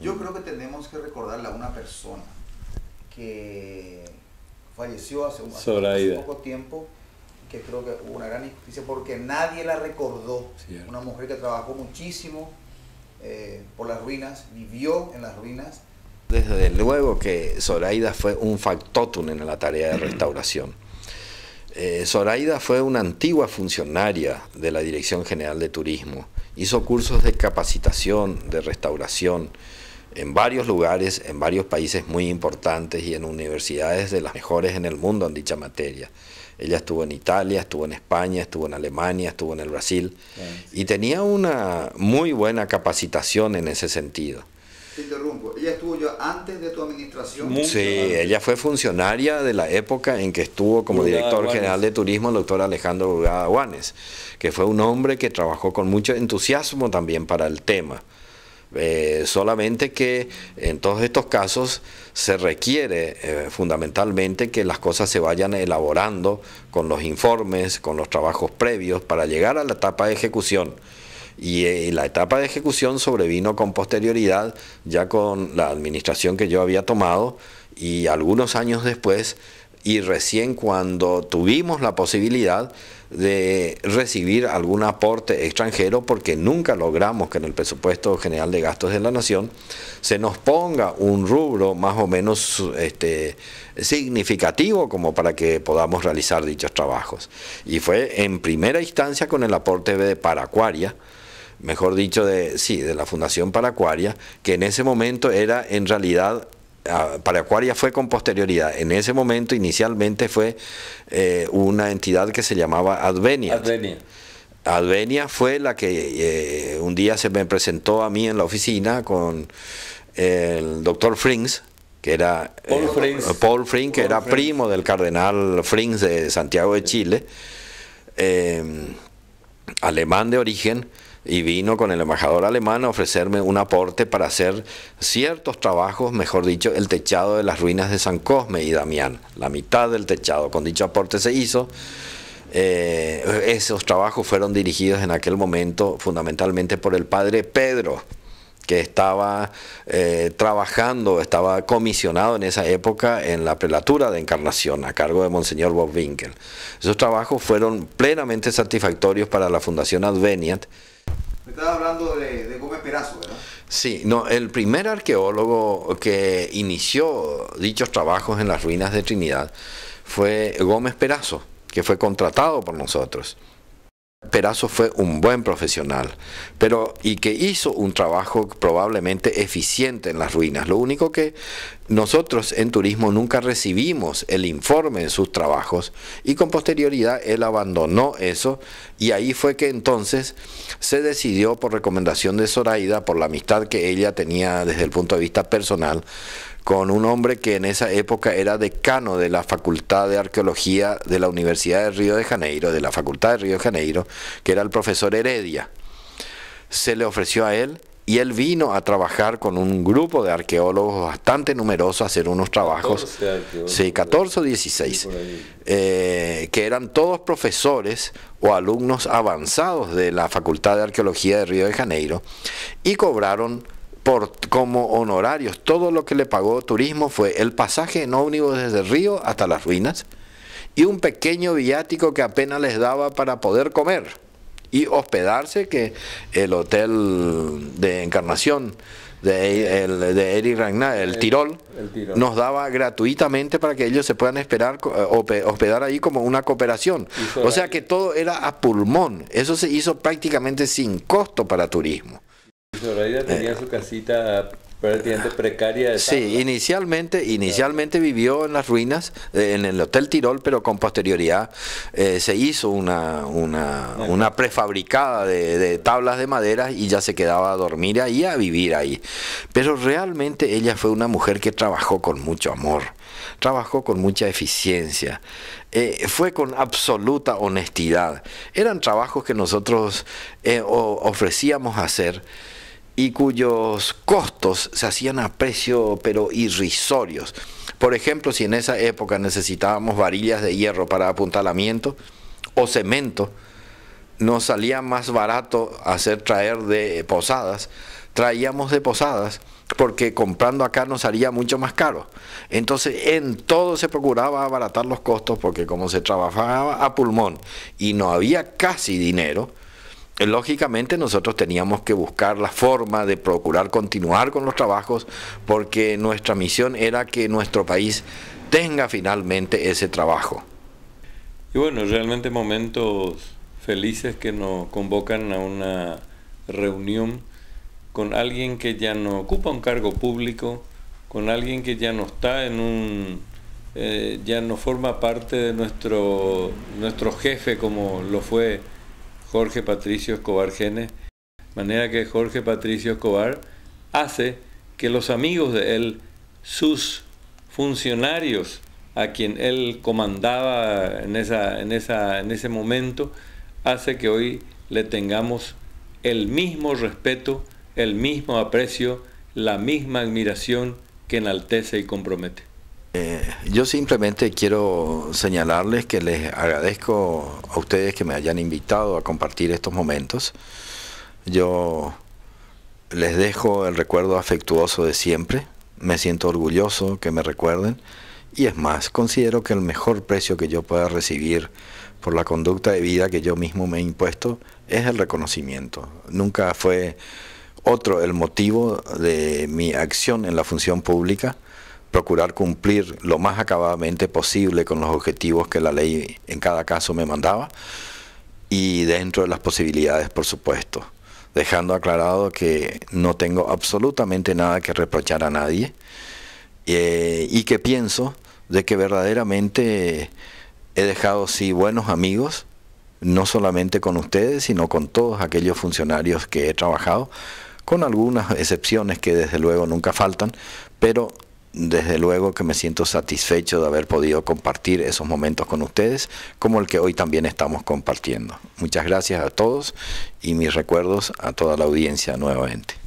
Yo creo que tenemos que recordarle a una persona que falleció hace, un, poco tiempo, que creo que hubo una gran injusticia porque nadie la recordó. Una mujer que trabajó muchísimo eh, por las ruinas, vivió en las ruinas. Desde luego que Zoraida fue un factotum en la tarea de restauración. Eh, Zoraida fue una antigua funcionaria de la Dirección General de Turismo. Hizo cursos de capacitación, de restauración en varios lugares, en varios países muy importantes y en universidades de las mejores en el mundo en dicha materia. Ella estuvo en Italia, estuvo en España, estuvo en Alemania, estuvo en el Brasil y tenía una muy buena capacitación en ese sentido. Te interrumpo, ella estuvo yo antes de tu administración. sí, ella fue funcionaria de la época en que estuvo como director general de turismo el doctor Alejandro Burgada que fue un hombre que trabajó con mucho entusiasmo también para el tema. Eh, solamente que en todos estos casos se requiere eh, fundamentalmente que las cosas se vayan elaborando con los informes, con los trabajos previos para llegar a la etapa de ejecución. Y, eh, la etapa de ejecución sobrevino con posterioridad, ya con la administración que yo había tomado y algunos años después y recién cuando tuvimos la posibilidad de recibir algún aporte extranjero, porque nunca logramos que en el presupuesto general de gastos de la nación se nos ponga un rubro más o menos este, significativo como para que podamos realizar dichos trabajos. Y fue en primera instancia con el aporte de Paracuaria, mejor dicho, de, sí, de la Fundación Paracuaria, que en ese momento era en realidad para Acuaria fue con posterioridad. En ese momento inicialmente fue eh, una entidad que se llamaba Advenia. Advenia. fue la que eh, un día se me presentó a mí en la oficina con eh, el doctor Frings, que era Paul, Frings. Paul que era primo del cardenal Frings de Santiago de Chile, alemán de origen y vino con el embajador alemán a ofrecerme un aporte para hacer ciertos trabajos, mejor dicho, el techado de las ruinas de San Cosme y Damián, la mitad del techado. Con dicho aporte se hizo. Eh, esos trabajos fueron dirigidos en aquel momento fundamentalmente por el padre Pedro, que estaba eh, trabajando, estaba comisionado en esa época en la prelatura de encarnación a cargo de Monseñor Bob Winkel. Esos trabajos fueron plenamente satisfactorios para la Fundación Adveniat hablando de, Gómez Perazo, ¿verdad? Sí, no, el primer arqueólogo que inició dichos trabajos en las ruinas de Trinidad fue Gómez Perazo, que fue contratado por nosotros. Perazo fue un buen profesional, pero y que hizo un trabajo probablemente eficiente en las ruinas. Lo único que nosotros en turismo nunca recibimos el informe de sus trabajos y con posterioridad él abandonó eso y ahí fue que entonces se decidió por recomendación de Zoraida, por la amistad que ella tenía desde el punto de vista personal, con un hombre que en esa época era decano de la Facultad de Arqueología de la Universidad de Río de Janeiro, de la Facultad de Río de Janeiro, que era el profesor Heredia. Se le ofreció a él y él vino a trabajar con un grupo de arqueólogos bastante numerosos... a hacer unos trabajos, 14 sí, 14 o 16, eh, que eran todos profesores o alumnos avanzados de la Facultad de Arqueología de Río de Janeiro y cobraron por, como honorarios. Todo lo que le pagó turismo fue el pasaje en ómnibus desde el río hasta las ruinas y un pequeño viático que apenas les daba para poder comer y hospedarse, que el hotel de Encarnación de, Eric Ragnar, el, Tirol, nos daba gratuitamente para que ellos se puedan esperar eh, hospedar ahí como una cooperación. O sea que todo era a pulmón. Eso se hizo prácticamente sin costo para turismo. Pues tenía eh. su casita ah, precaria. sí, inicialmente, inicialmente vivió en las ruinas, eh, en el Hotel Tirol, pero con posterioridad eh, se hizo una, una, prefabricada de, tablas de madera y ya se quedaba a dormir ahí, a vivir ahí. Pero realmente ella fue una mujer que trabajó con mucho amor, trabajó con mucha eficiencia. fue con absoluta honestidad. Eran trabajos que nosotros ofrecíamos hacer y cuyos costos se hacían a precio pero irrisorios. Por ejemplo, si en esa época necesitábamos varillas de hierro para apuntalamiento o cemento, nos salía más barato hacer traer de posadas. Traíamos de posadas porque comprando acá nos salía mucho más caro. Entonces en todo se procuraba abaratar los costos porque como se trabajaba a pulmón y no había casi dinero, lógicamente nosotros teníamos que buscar la forma de procurar continuar con los trabajos porque nuestra misión era que nuestro país tenga finalmente ese trabajo. Y bueno, realmente momentos felices que nos convocan a una reunión con alguien que ya no ocupa un cargo público, con alguien que ya no está en un eh, ya no forma parte de nuestro nuestro jefe como lo fue Jorge Patricio Escobar Genes. Manera que Jorge Patricio Escobar hace que los amigos de él, sus funcionarios a quien él comandaba en, esa, en, esa, en ese momento, hace que hoy le tengamos el mismo respeto, el mismo aprecio, la misma admiración que enaltece y compromete. Eh, yo simplemente quiero señalarles que les agradezco a ustedes que me hayan invitado a compartir estos momentos. Yo les dejo el recuerdo afectuoso de siempre. Me siento orgulloso que me recuerden. Y es más, considero que el mejor precio que yo pueda recibir por la conducta de vida que yo mismo me he impuesto es el reconocimiento. Nunca fue otro el motivo de mi acción en la función pública procurar cumplir lo más acabadamente posible con los objetivos que la ley en cada caso me mandaba y dentro de las posibilidades, por supuesto, dejando aclarado que no tengo absolutamente nada que reprochar a nadie eh, y que pienso de que verdaderamente he dejado sí buenos amigos, no solamente con ustedes, sino con todos aquellos funcionarios que he trabajado, con algunas excepciones que desde luego nunca faltan, pero desde luego que me siento satisfecho de haber podido compartir esos momentos con ustedes, como el que hoy también estamos compartiendo. Muchas gracias a todos y mis recuerdos a toda la audiencia nuevamente.